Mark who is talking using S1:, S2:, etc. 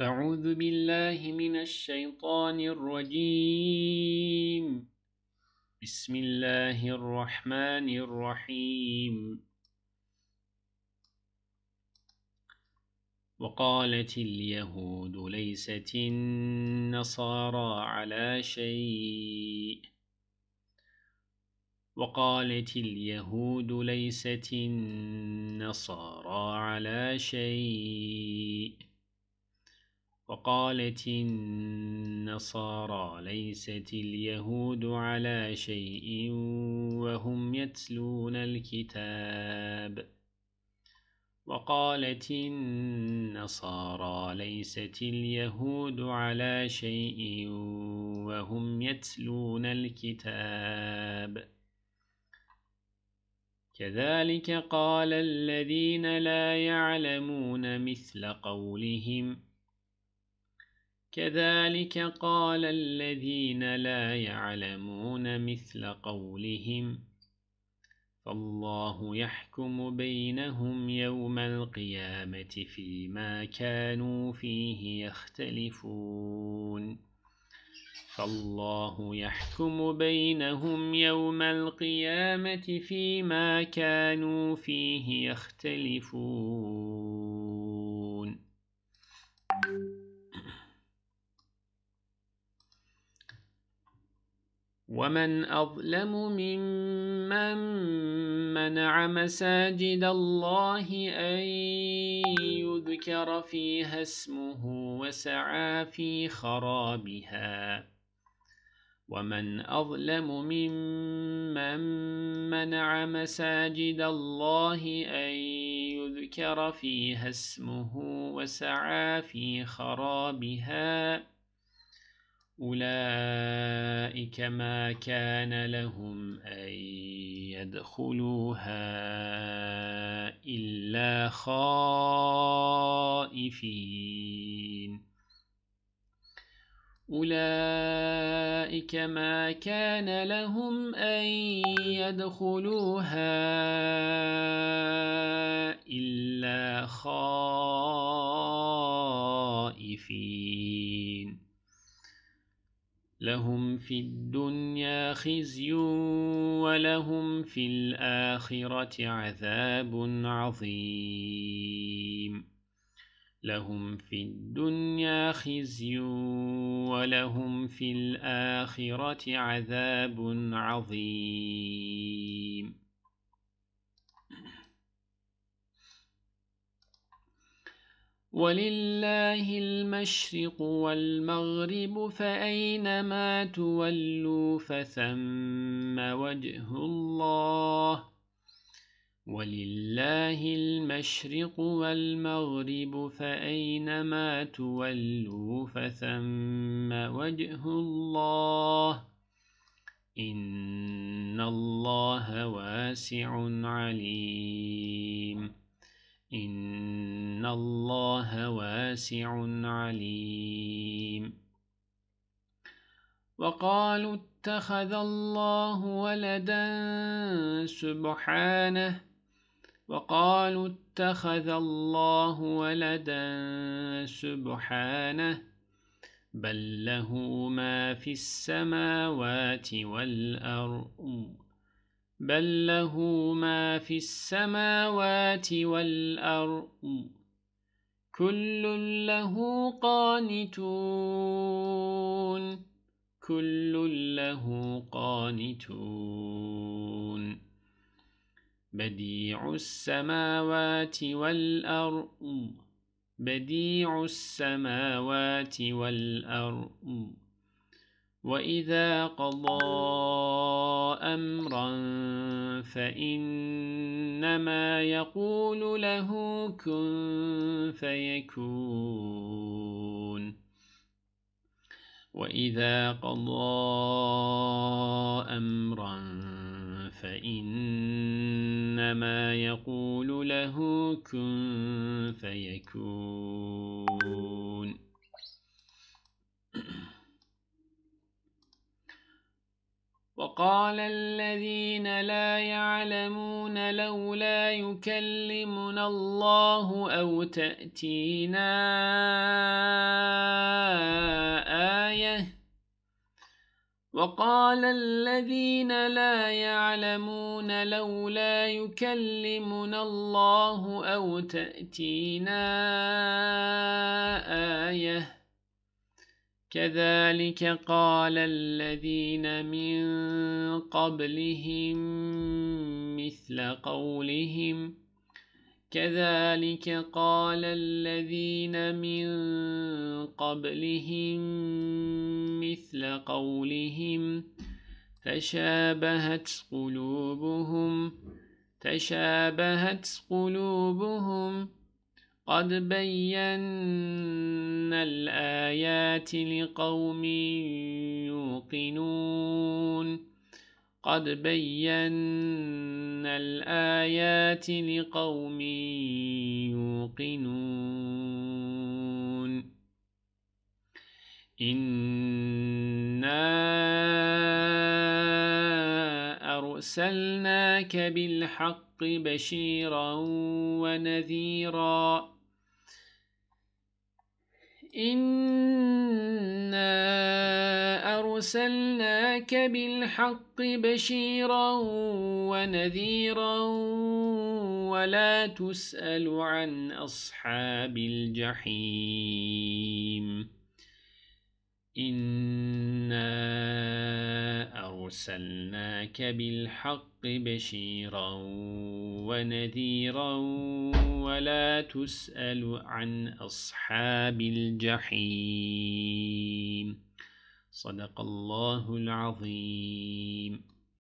S1: أعوذ بالله من الشيطان الرجيم بسم الله الرحمن الرحيم وقالت اليهود ليست النصارى على شيء وقالت اليهود ليست النصارى على شيء وقالت النصارى ليست اليهود على شيء وهم يتلون الكتاب وقالت النصارى ليست اليهود على شيء وهم يتلون الكتاب كذلك قال الذين لا يعلمون مثل قولهم كذلك قال الذين لا يعلمون مثل قولهم فالله يحكم بينهم يوم القيامة فيما كانوا فيه يختلفون فالله يحكم بينهم يوم القيامة فيما كانوا فيه يختلفون ومن أظلم ممن منع مساجد الله أن يذكر فيها اسمه وسعى في خرابها ومن أظلم ممن منع مساجد الله أن يذكر فيها اسمه وسعى في خرابها أولئك ما كان لهم أن يدخلوها إلا خائفين أولئك ما كان لهم أن يدخلوها إلا خائفين لهم في الدنيا خزي ولهم في الآخرة عذاب عظيم لهم في الدنيا خزي ولهم في الآخرة عذاب عظيم ولله المشرق والمغرب فأينما تولوا فثم وجه الله ولله المشرق والمغرب فأينما تولوا فثم وجه الله إن الله واسع عليم إن الله واسع عليم وقالوا اتخذ الله ولدا سبحانه وقالوا اتخذ الله ولدا سبحانه بل له ما في السماوات والأرض بل له ما في السماوات والأرض كل له قانتون كل له قانتون بديع السماوات والأرض بديع السماوات والأرض وإذا قضى أمرا فإنما يقول له كن فيكون وإذا قضى أمرا فإنما يقول له كن فيكون وقال الذين لا يعلمون لولا يكلمنا الله أو تأتينا آية وقال الذين لا يعلمون لولا يكلمنا الله أو تأتينا آية كذلك قال الذين من قبلهم مثل قولهم كذلك قال الذين من قبلهم مثل قولهم تشابهت قلوبهم تشابهت قلوبهم قد بينا الآيات لقوم يوقنون قد بينا الآيات لقوم يوقنون إنا أرسلناك بالحق بشيرا ونذيرا إِنَّا أَرْسَلْنَاكَ بِالْحَقِّ بَشِيرًا وَنَذِيرًا وَلَا تُسْأَلُ عَنْ أَصْحَابِ الْجَحِيمِ إنا أرسلناك بالحق بشيرا ونذيرا ولا تسأل عن أصحاب الجحيم صدق الله العظيم